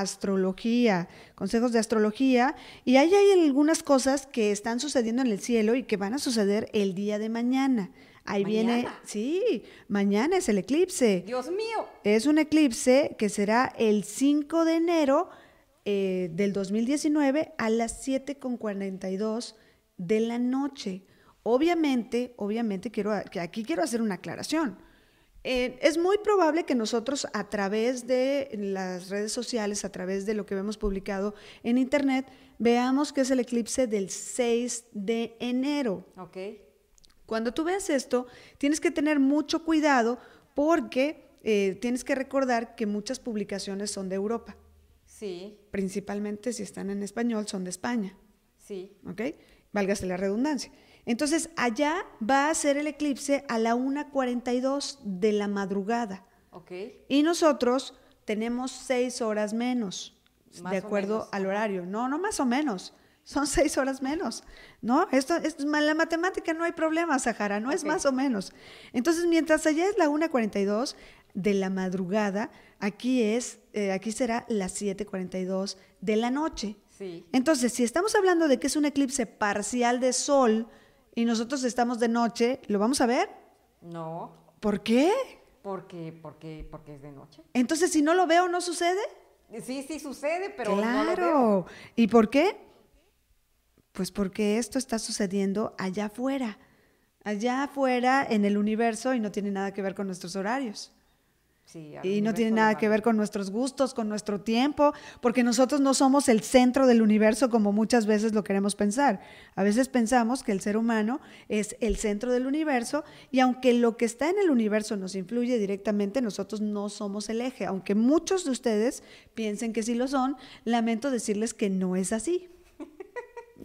astrología, consejos de astrología, y ahí hay algunas cosas que están sucediendo en el cielo y que van a suceder el día de mañana. Ahí viene, sí, mañana es el eclipse. Dios mío. Es un eclipse que será el 5 de enero eh, del 2019 a las 7.42 de la noche. Obviamente, obviamente, quiero, que aquí quiero hacer una aclaración. Eh, es muy probable que nosotros a través de las redes sociales, a través de lo que vemos publicado en internet, veamos que es el eclipse del 6 de enero. Ok. Cuando tú veas esto, tienes que tener mucho cuidado porque eh, tienes que recordar que muchas publicaciones son de Europa. Sí. Principalmente si están en español, son de España. Sí. ¿Ok? Válgase la redundancia. Entonces, allá va a ser el eclipse a la 1.42 de la madrugada. Ok. Y nosotros tenemos seis horas menos, de acuerdo al horario. No, no más o menos. Son seis horas menos, ¿no? Esto, es la matemática no hay problema, Sahara, no es más o menos. Entonces, mientras allá es la 1.42 de la madrugada, aquí es, eh, aquí será las 7.42 de la noche. Entonces, si estamos hablando de que es un eclipse parcial de sol y nosotros estamos de noche, ¿lo vamos a ver? No. ¿Por qué? Porque, porque, porque es de noche. Entonces, si no lo veo, ¿no sucede? Sí, sí sucede, pero claro. no lo veo. ¿Y por qué? Pues porque esto está sucediendo allá afuera, allá afuera en el universo y no tiene nada que ver con nuestros horarios y no tiene nada que ver con nuestros gustos, con nuestro tiempo, porque nosotros no somos el centro del universo como muchas veces lo queremos pensar. A veces pensamos que el ser humano es el centro del universo y aunque lo que está en el universo nos influye directamente, nosotros no somos el eje. Aunque muchos de ustedes piensen que sí lo son, lamento decirles que no es así.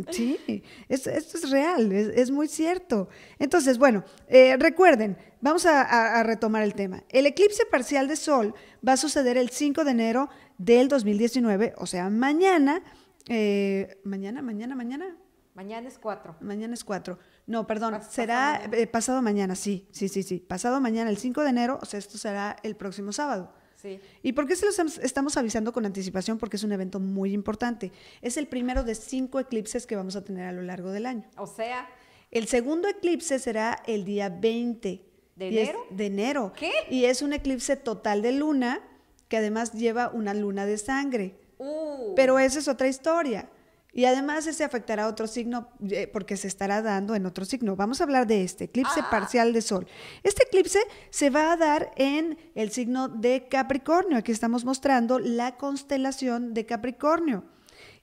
Sí, esto es real, es, muy cierto. Entonces, bueno, eh, recuerden, Vamos a, retomar el tema. El eclipse parcial de Sol va a suceder el 5 de enero del 2019, o sea, mañana. Eh, mañana, mañana, mañana. Mañana es 4. Mañana es 4. No, perdón, será eh, pasado mañana. sí, sí, sí, sí. Pasado mañana, el 5 de enero, o sea, esto será el próximo sábado. Sí. ¿Y por qué se los estamos avisando con anticipación? Porque es un evento muy importante. Es el primero de cinco eclipses que vamos a tener a lo largo del año. O sea. El segundo eclipse será el día 20 ¿De enero? De enero. ¿Qué? Y es un eclipse total de luna que además lleva una luna de sangre. Uh. Pero esa es otra historia. Y además ese afectará a otro signo eh, porque se estará dando en otro signo. Vamos a hablar de este eclipse ah. parcial de Sol. Este eclipse se va a dar en el signo de Capricornio. Aquí estamos mostrando la constelación de Capricornio.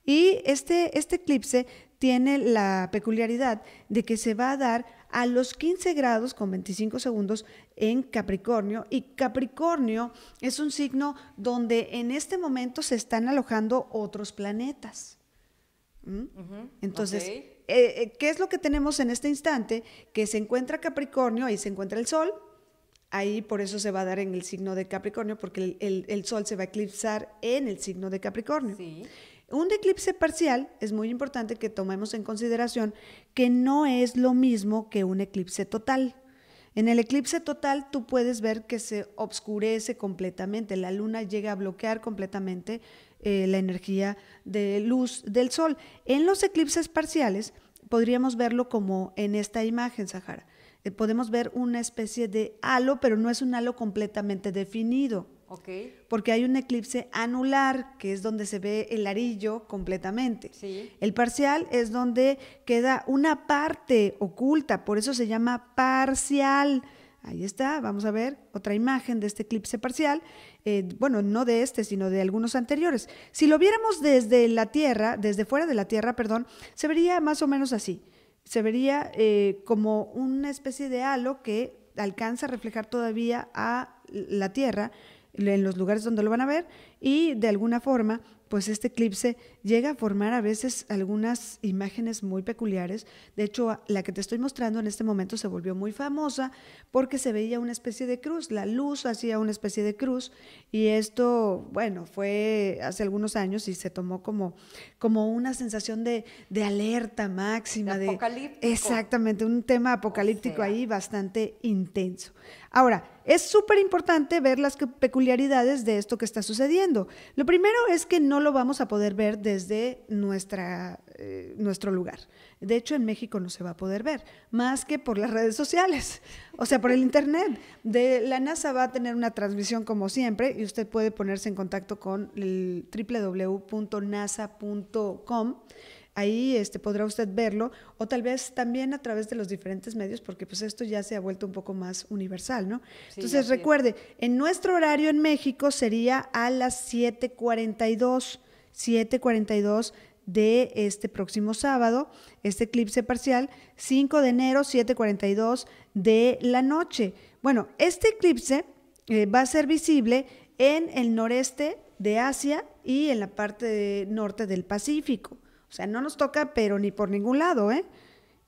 Y este, este eclipse tiene la peculiaridad de que se va a dar a los 15 grados con 25 segundos en Capricornio. Y Capricornio es un signo donde en este momento se están alojando otros planetas. ¿Mm? Entonces, eh, eh, ¿qué es lo que tenemos en este instante? Que se encuentra Capricornio, ahí se encuentra el Sol, Ahí por eso se va a dar en el signo de Capricornio, porque el, sol se va a eclipsar en el signo de Capricornio. Un eclipse parcial es muy importante que tomemos en consideración que no es lo mismo que un eclipse total. En el eclipse total tú puedes ver que se obscurece completamente, la luna llega a bloquear completamente eh, la energía de luz del sol. En los eclipses parciales podríamos verlo como en esta imagen, Sahara. Eh, podemos ver una especie de halo, pero no es un halo completamente definido. Porque hay un eclipse anular, que es donde se ve el arillo completamente. Sí. El parcial es donde queda una parte oculta, por eso se llama parcial. Ahí está, vamos a ver otra imagen de este eclipse parcial. Eh, bueno, no de este, sino de algunos anteriores. Si lo viéramos desde la Tierra, desde fuera de la Tierra, perdón, se vería más o menos así. Se vería eh, como una especie de halo que alcanza a reflejar todavía a la Tierra en los lugares donde lo van a ver y de alguna forma pues este eclipse llega a formar a veces algunas imágenes muy peculiares. De hecho, la que te estoy mostrando en este momento se volvió muy famosa porque se veía una especie de cruz, la luz hacía una especie de cruz y esto, bueno, fue hace algunos años y se tomó como, como una sensación de, alerta máxima. De, Exactamente, un tema apocalíptico ahí bastante intenso. Ahora, es súper importante ver las peculiaridades de esto que está sucediendo. Lo primero es que no lo vamos a poder ver desde nuestra, eh, nuestro lugar. De hecho, en México no se va a poder ver, más que por las redes sociales, o sea, por el Internet. De, la NASA va a tener una transmisión como siempre y usted puede ponerse en contacto con el www.nasa.com Ahí este, podrá usted verlo o tal vez también a través de los diferentes medios, porque pues esto ya se ha vuelto un poco más universal, ¿no? Entonces recuerde, en nuestro horario en México sería a las 7.42, 7.42 de este próximo sábado, este eclipse parcial, 5 de enero, 7.42 de la noche. Bueno, este eclipse eh, va a ser visible en el noreste de Asia y en la parte norte del Pacífico. O sea, no nos toca, pero ni por ningún lado, ¿eh?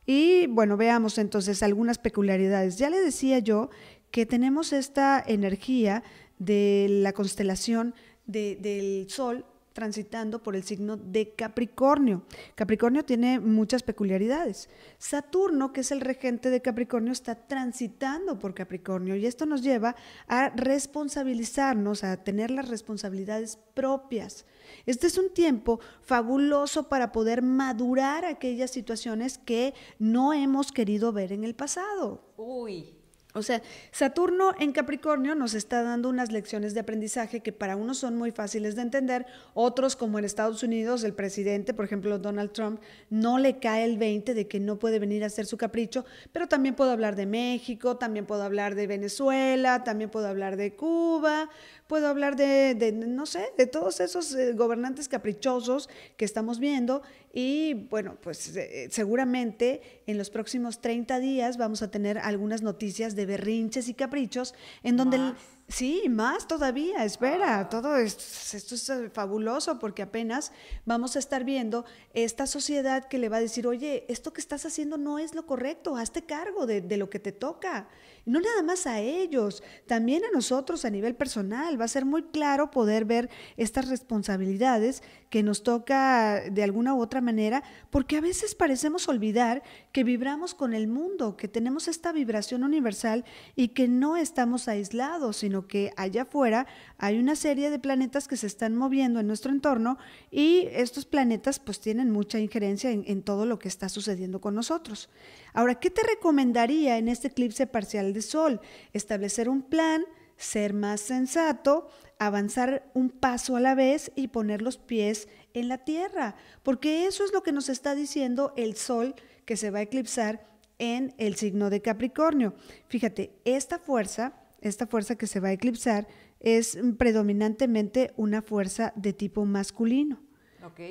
Y bueno, veamos entonces algunas peculiaridades. Ya le decía yo que tenemos esta energía de la constelación del Sol transitando por el signo de Capricornio. Capricornio tiene muchas peculiaridades. Saturno, que es el regente de Capricornio, está transitando por Capricornio y esto nos lleva a responsabilizarnos, a tener las responsabilidades propias. Este es un tiempo fabuloso para poder madurar aquellas situaciones que no hemos querido ver en el pasado. Uy, o sea, Saturno en Capricornio nos está dando unas lecciones de aprendizaje que para unos son muy fáciles de entender, otros como en Estados Unidos el presidente, por ejemplo Donald Trump, no le cae el 20 de que no puede venir a hacer su capricho, pero también puedo hablar de México, también puedo hablar de Venezuela, también puedo hablar de Cuba, puedo hablar de, no sé, de todos esos eh, gobernantes caprichosos que estamos viendo y bueno, pues eh, seguramente en los próximos 30 días vamos a tener algunas noticias de berrinches y caprichos en donde... Sí, más todavía, espera, todo esto, es eh, fabuloso porque apenas vamos a estar viendo esta sociedad que le va a decir, oye, esto que estás haciendo no es lo correcto, hazte cargo de, lo que te toca. no nada más a ellos, también a nosotros a nivel personal. Va a ser muy claro poder ver estas responsabilidades que nos toca de alguna u otra manera, porque a veces parecemos olvidar que vibramos con el mundo, que tenemos esta vibración universal y que no estamos aislados, sino que allá afuera hay una serie de planetas que se están moviendo en nuestro entorno y estos planetas pues tienen mucha injerencia en, todo lo que está sucediendo con nosotros. Ahora, ¿qué te recomendaría en este eclipse parcial de Sol? Establecer un plan ser más sensato, avanzar un paso a la vez y poner los pies en la tierra, porque eso es lo que nos está diciendo el sol que se va a eclipsar en el signo de Capricornio. Fíjate, esta fuerza, esta fuerza que se va a eclipsar es predominantemente una fuerza de tipo masculino.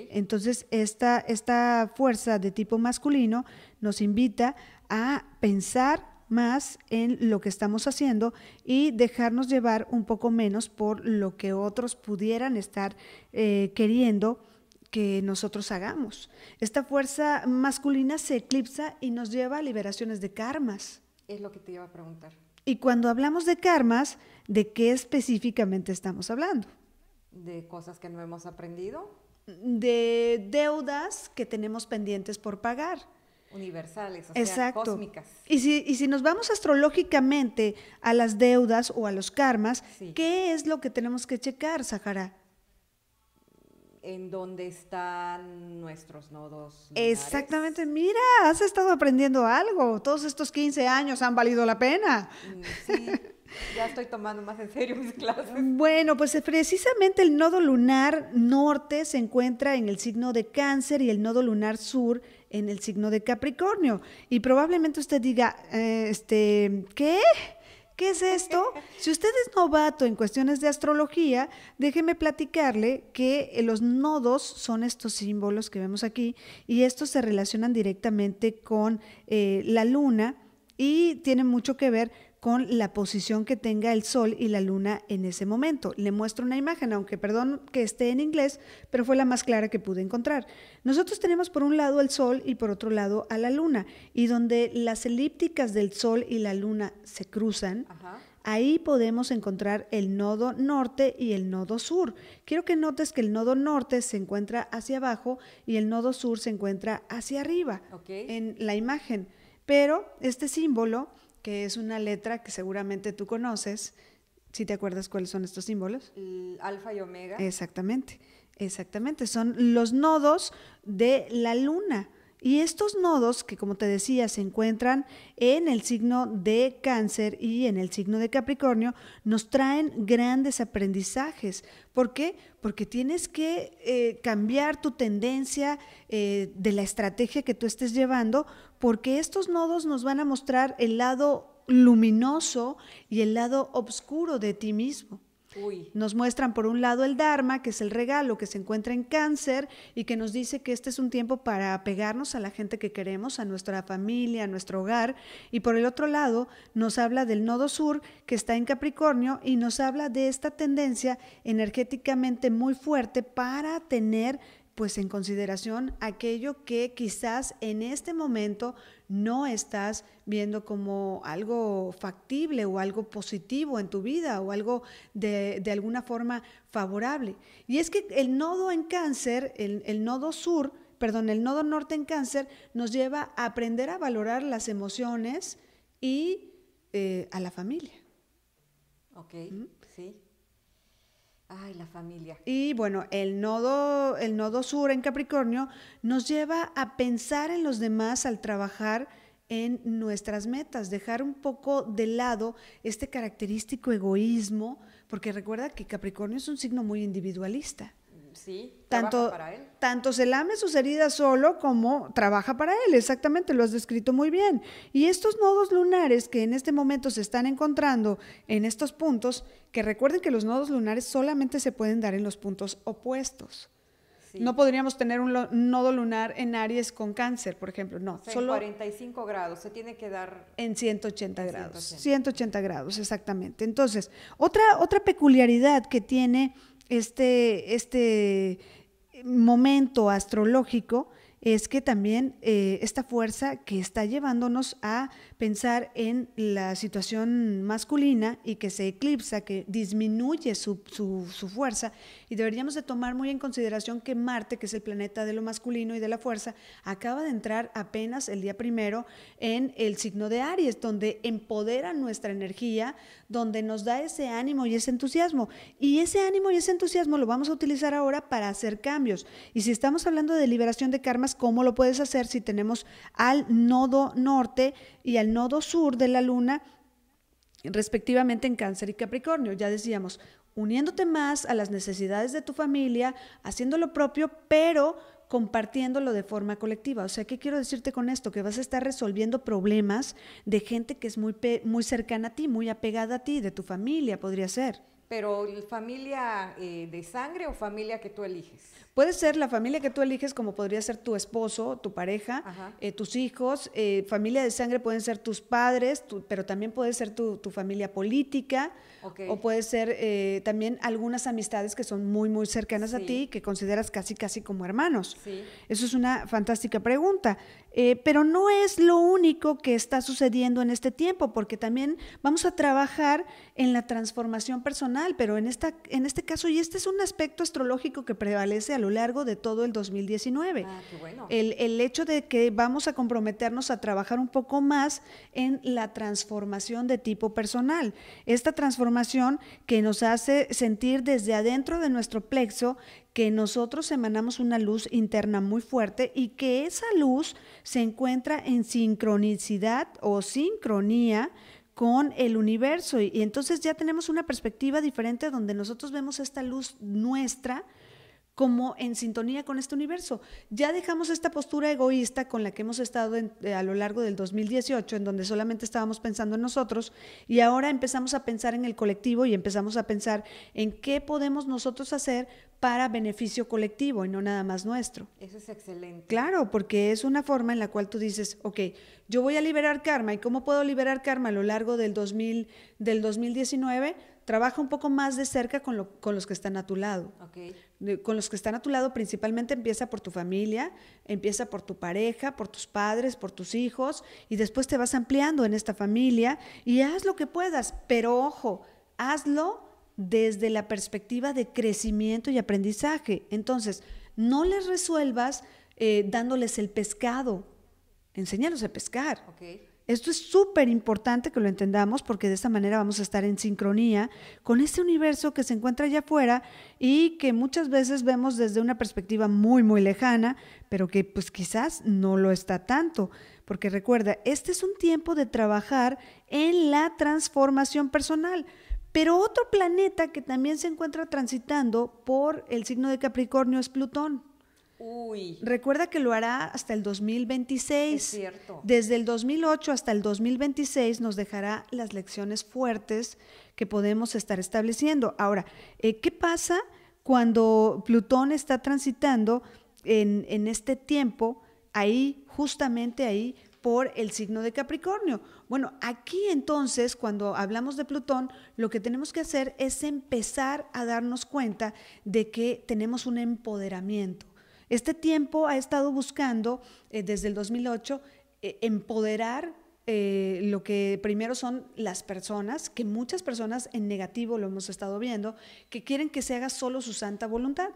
Entonces, esta, esta fuerza de tipo masculino nos invita a pensar más en lo que estamos haciendo y dejarnos llevar un poco menos por lo que otros pudieran estar eh, queriendo que nosotros hagamos. Esta fuerza masculina se eclipsa y nos lleva a liberaciones de karmas. Es lo que te iba a preguntar. Y cuando hablamos de karmas, ¿de qué específicamente estamos hablando? De cosas que no hemos aprendido. De deudas que tenemos pendientes por pagar universales, o sea, cósmicas. Y si, nos vamos astrológicamente a las deudas o a los karmas, ¿qué es lo que tenemos que checar, Sahara? En dónde están nuestros nodos. Exactamente, mira, has estado aprendiendo algo. Todos estos 15 años han valido la pena. Mm, sí. Ya estoy tomando más en serio mis clases. Bueno, pues eh, precisamente el nodo lunar norte se encuentra en el signo de cáncer y el nodo lunar sur en el signo de Capricornio. Y probablemente usted diga, eh, este, ¿qué? ¿Qué es esto? Si usted es novato en cuestiones de astrología, déjeme platicarle que eh, los nodos son estos símbolos que vemos aquí y estos se relacionan directamente con eh, la luna y tienen mucho que ver con la posición que tenga el Sol y la Luna en ese momento. Le muestro una imagen, aunque perdón que esté en inglés, pero fue la más clara que pude encontrar. Nosotros tenemos por un lado el Sol y por otro lado a la Luna, y donde las elípticas del Sol y la Luna se cruzan, ahí podemos encontrar el nodo norte y el nodo sur. Quiero que notes que el nodo norte se encuentra hacia abajo y el nodo sur se encuentra hacia arriba en la imagen. Pero este símbolo que es una letra que seguramente tú conoces, si te acuerdas cuáles son estos símbolos. alfa y omega. Exactamente, exactamente. Son los nodos de la luna. Y estos nodos, que como te decía, se encuentran en el signo de cáncer y en el signo de Capricornio, nos traen grandes aprendizajes. ¿Por qué? Porque tienes que eh, cambiar tu tendencia eh, de la estrategia que tú estés llevando, porque estos nodos nos van a mostrar el lado luminoso y el lado oscuro de ti mismo. Nos muestran por un lado el Dharma, que es el regalo que se encuentra en cáncer y que nos dice que este es un tiempo para apegarnos a la gente que queremos, a nuestra familia, a nuestro hogar. Y por el otro lado nos habla del nodo sur, que está en Capricornio, y nos habla de esta tendencia energéticamente muy fuerte para tener pues en consideración aquello que quizás en este momento no estás viendo como algo factible o algo positivo en tu vida o algo de, alguna forma favorable. Y es que el nodo en cáncer, el, nodo sur, perdón, el nodo norte en cáncer nos lleva a aprender a valorar las emociones y eh, a la familia. Ok, sí. Ay, la familia. Y bueno, el nodo, el nodo sur en Capricornio nos lleva a pensar en los demás al trabajar en nuestras metas, dejar un poco de lado este característico egoísmo, porque recuerda que Capricornio es un signo muy individualista tanto, Tanto se lame sus heridas solo como trabaja para él, exactamente, lo has descrito muy bien. Y estos nodos lunares que en este momento se están encontrando en estos puntos, que recuerden que los nodos lunares solamente se pueden dar en los puntos opuestos. No podríamos tener un, nodo lunar en Aries con cáncer, por ejemplo, no. solo en 45 grados, se tiene que dar... En 180 grados, 180. grados, exactamente. Entonces, otra, otra peculiaridad que tiene este, este momento astrológico es que también eh, esta fuerza que está llevándonos a pensar en la situación masculina y que se eclipsa, que disminuye su, fuerza, y deberíamos de tomar muy en consideración que Marte, que es el planeta de lo masculino y de la fuerza, acaba de entrar apenas el día primero en el signo de Aries, donde empodera nuestra energía, donde nos da ese ánimo y ese entusiasmo. Y ese ánimo y ese entusiasmo lo vamos a utilizar ahora para hacer cambios. Y si estamos hablando de liberación de karma, ¿cómo lo puedes hacer si tenemos al nodo norte y al nodo sur de la luna, respectivamente en cáncer y capricornio? Ya decíamos, uniéndote más a las necesidades de tu familia, haciendo lo propio, pero compartiéndolo de forma colectiva. O sea, ¿qué quiero decirte con esto? Que vas a estar resolviendo problemas de gente que es muy, muy cercana a ti, muy apegada a ti, de tu familia, podría ser pero familia eh, de sangre o familia que tú eliges. Puede ser la familia que tú eliges, como podría ser tu esposo, tu pareja, eh, tus hijos. Eh, familia de sangre pueden ser tus padres, pero también puede ser tu familia política o puede ser eh, también algunas amistades que son muy, muy cercanas a ti, que consideras casi, casi como hermanos. Eso es una fantástica pregunta. Eh, pero no es lo único que está sucediendo en este tiempo, porque también vamos a trabajar en la transformación personal, pero en, esta, en este caso, y este es un aspecto astrológico que prevalece a lo largo de todo el 2019. Ah, el, el hecho de que vamos a comprometernos a trabajar un poco más en la transformación de tipo personal. Esta transformación que nos hace sentir desde adentro de nuestro plexo que nosotros emanamos una luz interna muy fuerte y que esa luz se encuentra en sincronicidad o sincronía con el universo. Y entonces ya tenemos una perspectiva diferente donde nosotros vemos esta luz nuestra como en sintonía con este universo. Ya dejamos esta postura egoísta con la que hemos estado eh, a lo largo del 2018, en donde solamente estábamos pensando en nosotros, y ahora empezamos a pensar en el colectivo y empezamos a pensar en qué podemos nosotros hacer para beneficio colectivo y no nada más nuestro. Eso es excelente. Claro, porque es una forma en la cual tú dices, ok, yo voy a liberar karma, ¿y cómo puedo liberar karma a lo largo del, 2000, del 2019? trabaja un poco más de cerca con, los que están a tu lado. Con los que están a tu lado principalmente empieza por tu familia, empieza por tu pareja, por tus padres, por tus hijos, y después te vas ampliando en esta familia y haz lo que puedas, pero ojo, hazlo desde la perspectiva de crecimiento y aprendizaje. Entonces, no les resuelvas eh, dándoles el pescado, enséñalos a pescar. Esto es súper importante que lo entendamos porque de esta manera vamos a estar en sincronía con este universo que se encuentra allá afuera y que muchas veces vemos desde una perspectiva muy, muy lejana, pero que pues quizás no lo está tanto. Porque recuerda, este es un tiempo de trabajar en la transformación personal. Pero otro planeta que también se encuentra transitando por el signo de Capricornio es Plutón. Recuerda que lo hará hasta el 2026. Desde el 2008 hasta el 2026 nos dejará las lecciones fuertes que podemos estar estableciendo. Ahora, eh, ¿qué pasa cuando Plutón está transitando en, en este tiempo, ahí, justamente ahí, por el signo de Capricornio. Bueno, aquí entonces, cuando hablamos de Plutón, lo que tenemos que hacer es empezar a darnos cuenta de que tenemos un empoderamiento, este tiempo ha estado buscando eh, desde el 2008 eh, empoderar eh, lo que primero son las personas, que muchas personas en negativo lo hemos estado viendo, que quieren que se haga solo su santa voluntad.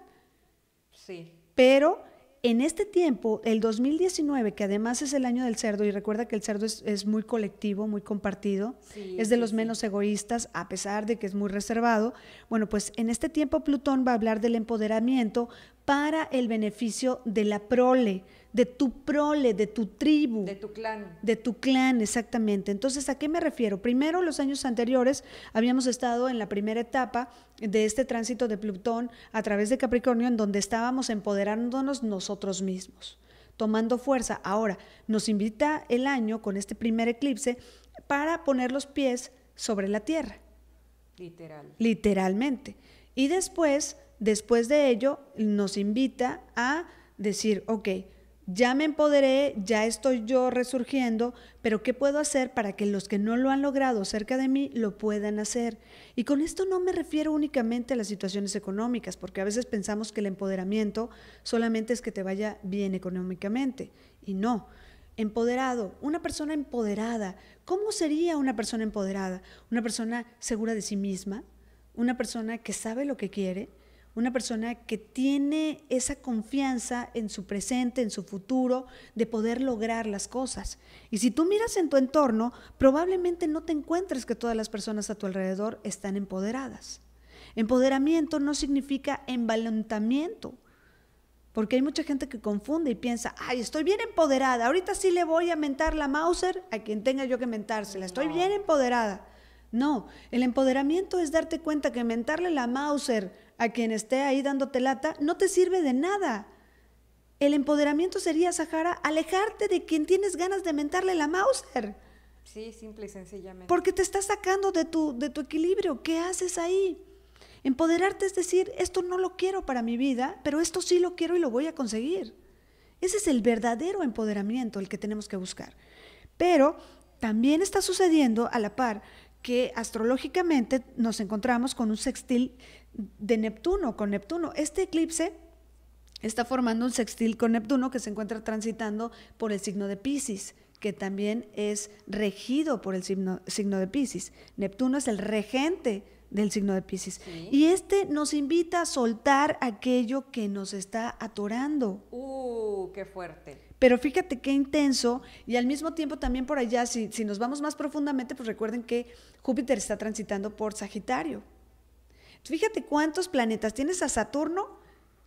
Sí. Pero en este tiempo, el 2019, que además es el año del cerdo, y recuerda que el cerdo es, muy colectivo, muy compartido, es de los menos egoístas, a pesar de que es muy reservado, bueno, pues en este tiempo Plutón va a hablar del empoderamiento para el beneficio de la prole, de tu prole, de tu tribu. De tu clan. De tu clan, exactamente. Entonces, ¿a qué me refiero? Primero, los años anteriores habíamos estado en la primera etapa de este tránsito de Plutón a través de Capricornio, en donde estábamos empoderándonos nosotros mismos, tomando fuerza. Ahora, nos invita el año con este primer eclipse para poner los pies sobre la tierra. Literal. Literalmente. Y después, después de ello, nos invita a decir, ok, ya me empoderé, ya estoy yo resurgiendo, pero ¿qué puedo hacer para que los que no lo han logrado cerca de mí lo puedan hacer? Y con esto no me refiero únicamente a las situaciones económicas, porque a veces pensamos que el empoderamiento solamente es que te vaya bien económicamente, y no. Empoderado, una persona empoderada. ¿Cómo sería una persona empoderada? Una persona segura de sí misma, una persona que sabe lo que quiere, una persona que tiene esa confianza en su presente, en su futuro, de poder lograr las cosas. Y si tú miras en tu entorno, probablemente no te encuentres que todas las personas a tu alrededor están empoderadas. Empoderamiento no significa envalentamiento, porque hay mucha gente que confunde y piensa, ay, estoy bien empoderada, ahorita sí le voy a mentar la Mauser a quien tenga yo que mentársela, estoy bien empoderada. No, el empoderamiento es darte cuenta que mentarle la Mauser a quien esté ahí dándote lata, no te sirve de nada. El empoderamiento sería, Sahara, alejarte de quien tienes ganas de mentarle la Mauser. Sí, simple y sencillamente. Porque te está sacando de tu, de tu equilibrio. ¿Qué haces ahí? Empoderarte es decir, esto no lo quiero para mi vida, pero esto sí lo quiero y lo voy a conseguir. Ese es el verdadero empoderamiento, el que tenemos que buscar. Pero también está sucediendo a la par que astrológicamente nos encontramos con un sextil de Neptuno con Neptuno. Este eclipse está formando un sextil con Neptuno que se encuentra transitando por el signo de Pisces, que también es regido por el signo, de Pisces. Neptuno es el regente del signo de Pisces. Y este nos invita a soltar aquello que nos está atorando. ¡Uh, qué fuerte! Pero fíjate qué intenso y al mismo tiempo también por allá, si, si nos vamos más profundamente, pues recuerden que Júpiter está transitando por Sagitario. Fíjate cuántos planetas. Tienes a Saturno,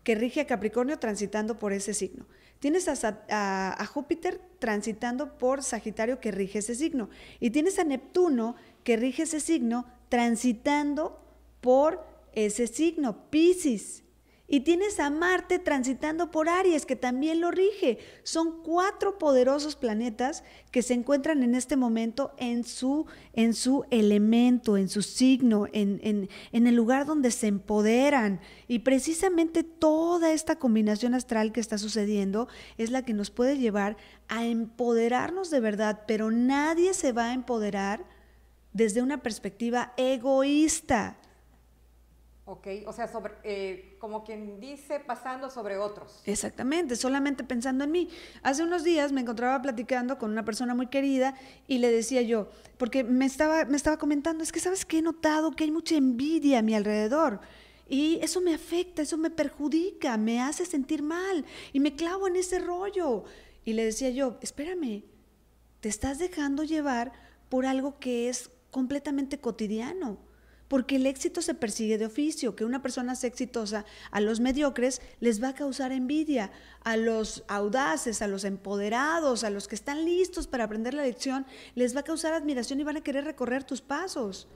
que rige a Capricornio, transitando por ese signo. Tienes a, Júpiter transitando por Sagitario, que rige ese signo. Y tienes a Neptuno, que rige ese signo, transitando por ese signo, Pisces. Y tienes a Marte transitando por Aries, que también lo rige. Son cuatro poderosos planetas que se encuentran en este momento en su, en su elemento, en su signo, en, en, en el lugar donde se empoderan. Y precisamente toda esta combinación astral que está sucediendo es la que nos puede llevar a empoderarnos de verdad, pero nadie se va a empoderar desde una perspectiva egoísta. Ok, o sea, eh, como quien dice, pasando sobre otros. Exactamente, solamente pensando en mí. Hace unos días me encontraba platicando con una persona muy querida y le decía yo, porque me estaba, me estaba comentando, es que sabes que he notado que hay mucha envidia a mi alrededor. Y eso me afecta, eso me perjudica, me hace sentir mal y me clavo en ese rollo. Y le decía yo, espérame, te estás dejando llevar por algo que es completamente cotidiano porque el éxito se persigue de oficio, que una persona sea exitosa, a los mediocres les va a causar envidia, a los audaces, a los empoderados, a los que están listos para aprender la lección, les va a causar admiración y van a querer recorrer tus pasos.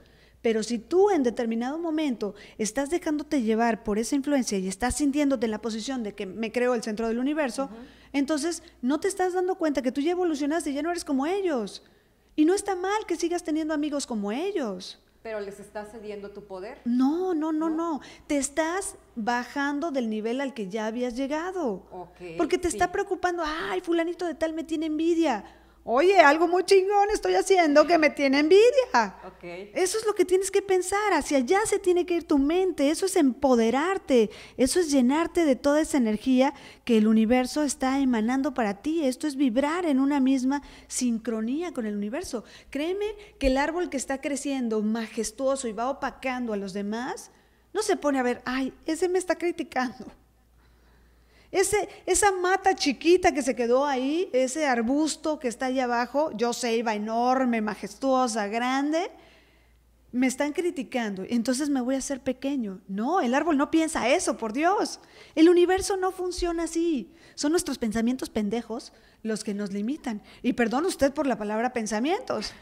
Pero si tú en determinado momento estás dejándote llevar por esa influencia y estás sintiéndote en la posición de que me creo el centro del universo, entonces no te estás dando cuenta que tú ya evolucionaste y ya no eres como ellos. Y no está mal que sigas teniendo amigos como ellos. Pero les estás cediendo tu poder. No, no, no, no, Te estás bajando del nivel al que ya habías llegado. porque te está preocupando, ay, fulanito de tal me tiene envidia. Oye, algo muy chingón estoy haciendo que me tiene envidia. Eso es lo que tienes que pensar. Hacia allá se tiene que ir tu mente. Eso es empoderarte. Eso es llenarte de toda esa energía que el universo está emanando para ti. Esto es vibrar en una misma sincronía con el universo. Créeme que el árbol que está creciendo majestuoso y va opacando a los demás, no se pone a ver, ay, ese me está criticando esa mata chiquita que se quedó ahí, ese arbusto que está allá abajo, yo sé, iba enorme, majestuosa, grande, me están criticando, entonces me voy a hacer pequeño. No, el árbol no piensa eso, por Dios. El universo no funciona así. Son nuestros pensamientos pendejos los que nos limitan. Y perdón usted por la palabra pensamientos.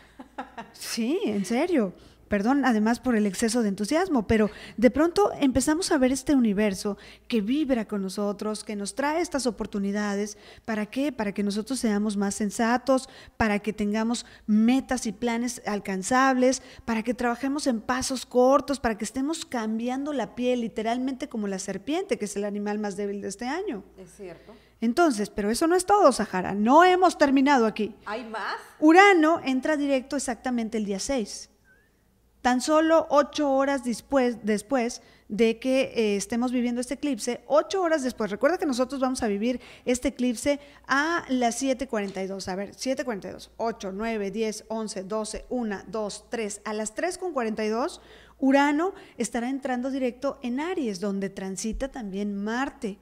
Sí, en serio perdón, además por el exceso de entusiasmo, pero de pronto empezamos a ver este universo que vibra con nosotros, que nos trae estas oportunidades. ¿Para qué? Para que nosotros seamos más sensatos, para que tengamos metas y planes alcanzables, para que trabajemos en pasos cortos, para que estemos cambiando la piel literalmente como la serpiente, que es el animal más débil de este año. Es cierto. Entonces, pero eso no es todo, Sahara. No hemos terminado aquí. ¿Hay más? Urano entra directo exactamente el día 6. Tan solo ocho horas después, después de que eh, estemos viviendo este eclipse, ocho horas después, recuerda que nosotros vamos a vivir este eclipse a las 7.42, a ver, 7.42, 8, 9, 10, 11, 12, 1, 2, 3, a las 3.42 Urano estará entrando directo en Aries, donde transita también Marte.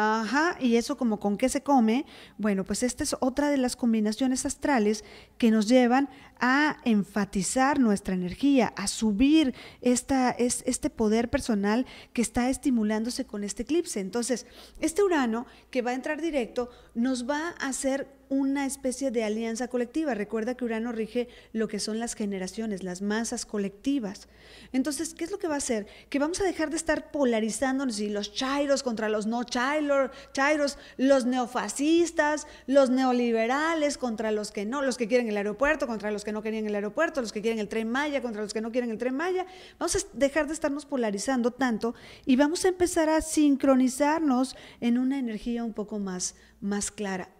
Ajá, y eso como con qué se come. Bueno, pues esta es otra de las combinaciones astrales que nos llevan a enfatizar nuestra energía, a subir esta, es, este poder personal que está estimulándose con este eclipse. Entonces, este Urano que va a entrar directo nos va a hacer una especie de alianza colectiva. Recuerda que Urano rige lo que son las generaciones, las masas colectivas. Entonces, ¿qué es lo que va a hacer? Que vamos a dejar de estar polarizándonos y los chairos contra los no chiros, chairos, los neofascistas, los neoliberales contra los que no, los que quieren el aeropuerto contra los que no quieren el aeropuerto, los que quieren el tren Maya contra los que no quieren el tren Maya. Vamos a dejar de estarnos polarizando tanto y vamos a empezar a sincronizarnos en una energía un poco más, más clara.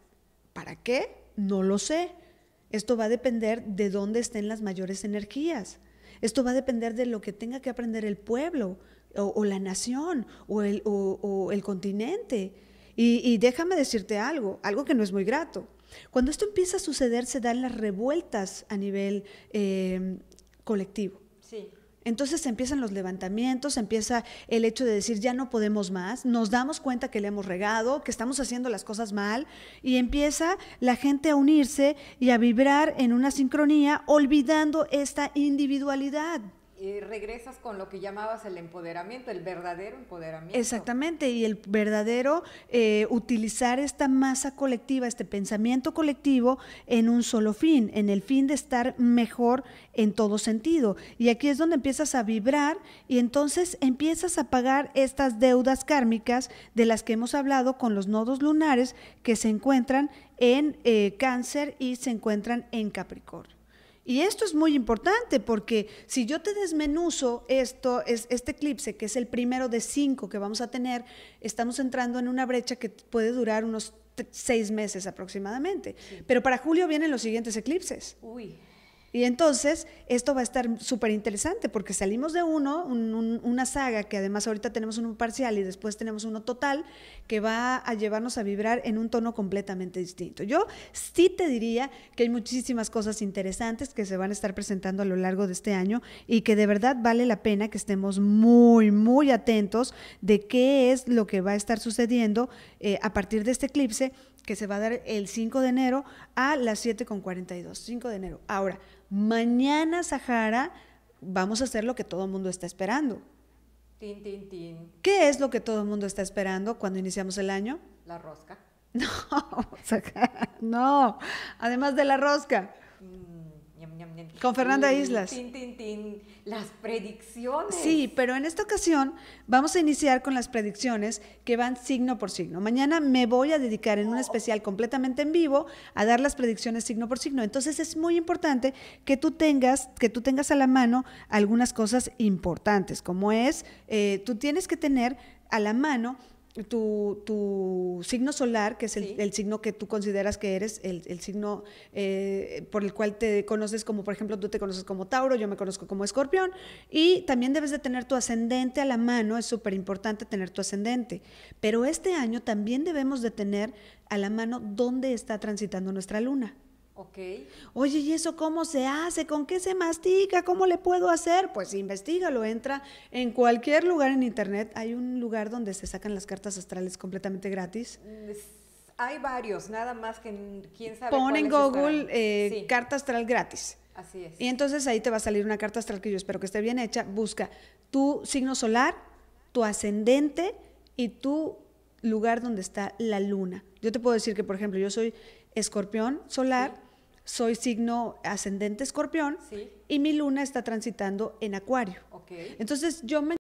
¿Para qué? No lo sé. Esto va a depender de dónde estén las mayores energías. Esto va a depender de lo que tenga que aprender el pueblo o, la nación o el, continente. Y, déjame decirte algo, algo que no es muy grato. Cuando esto empieza a suceder se dan las revueltas a nivel eh, colectivo. Sí. Entonces empiezan los levantamientos, empieza el hecho de decir ya no podemos más, nos damos cuenta que le hemos regado, que estamos haciendo las cosas mal y empieza la gente a unirse y a vibrar en una sincronía olvidando esta individualidad y eh, regresas con lo que llamabas el empoderamiento, el verdadero empoderamiento. Exactamente, y el verdadero eh, utilizar esta masa colectiva, este pensamiento colectivo en un solo fin, en el fin de estar mejor en todo sentido. Y aquí es donde empiezas a vibrar y entonces empiezas a pagar estas deudas kármicas de las que hemos hablado con los nodos lunares que se encuentran en eh, cáncer y se encuentran en Capricornio. Y esto es muy importante porque si yo te desmenuzo esto, es, este eclipse, que es el primero de cinco que vamos a tener, estamos entrando en una brecha que puede durar unos seis meses aproximadamente. Pero para julio vienen los siguientes eclipses. Uy. Y entonces esto va a estar súper interesante porque salimos de uno, una saga que además ahorita tenemos uno parcial y después tenemos uno total que va a llevarnos a vibrar en un tono completamente distinto. Yo sí te diría que hay muchísimas cosas interesantes que se van a estar presentando a lo largo de este año y que de verdad vale la pena que estemos muy, muy atentos de qué es lo que va a estar sucediendo eh, a partir de este eclipse que se va a dar el 5 de enero a las 7.42, 5 de enero. Ahora, mañana, Sahara, vamos a hacer lo que todo el mundo está esperando. Tin, tin, tin. ¿Qué es lo que todo el mundo está esperando cuando iniciamos el año? La rosca. No, Sahara, no, además de la rosca. Con Fernanda Islas. las predicciones. Sí, pero en esta ocasión vamos a iniciar con las predicciones que van signo por signo. Mañana me voy a dedicar en un oh. especial completamente en vivo a dar las predicciones signo por signo. Entonces es muy importante que tú tengas, que tú tengas a la mano algunas cosas importantes, como es, eh, tú tienes que tener a la mano tu, signo solar, que es el, signo que tú consideras que eres, el, signo eh, por el cual te conoces como, por ejemplo, tú te conoces como Tauro, yo me conozco como Escorpión, y también debes de tener tu ascendente a la mano, es súper importante tener tu ascendente, pero este año también debemos de tener a la mano dónde está transitando nuestra luna. Ok. Oye, ¿y eso cómo se hace? ¿Con qué se mastica? ¿Cómo le puedo hacer? Pues investigalo, entra en cualquier lugar en internet. Hay un lugar donde se sacan las cartas astrales completamente gratis. Hay varios, nada más que quién sabe. Pon en Google eh, carta astral gratis. Así es. Y entonces ahí te va a salir una carta astral que yo espero que esté bien hecha. Busca tu signo solar, tu ascendente y tu lugar donde está la luna. Yo te puedo decir que, por ejemplo, yo soy escorpión solar soy signo ascendente escorpión y mi luna está transitando en acuario. Entonces yo me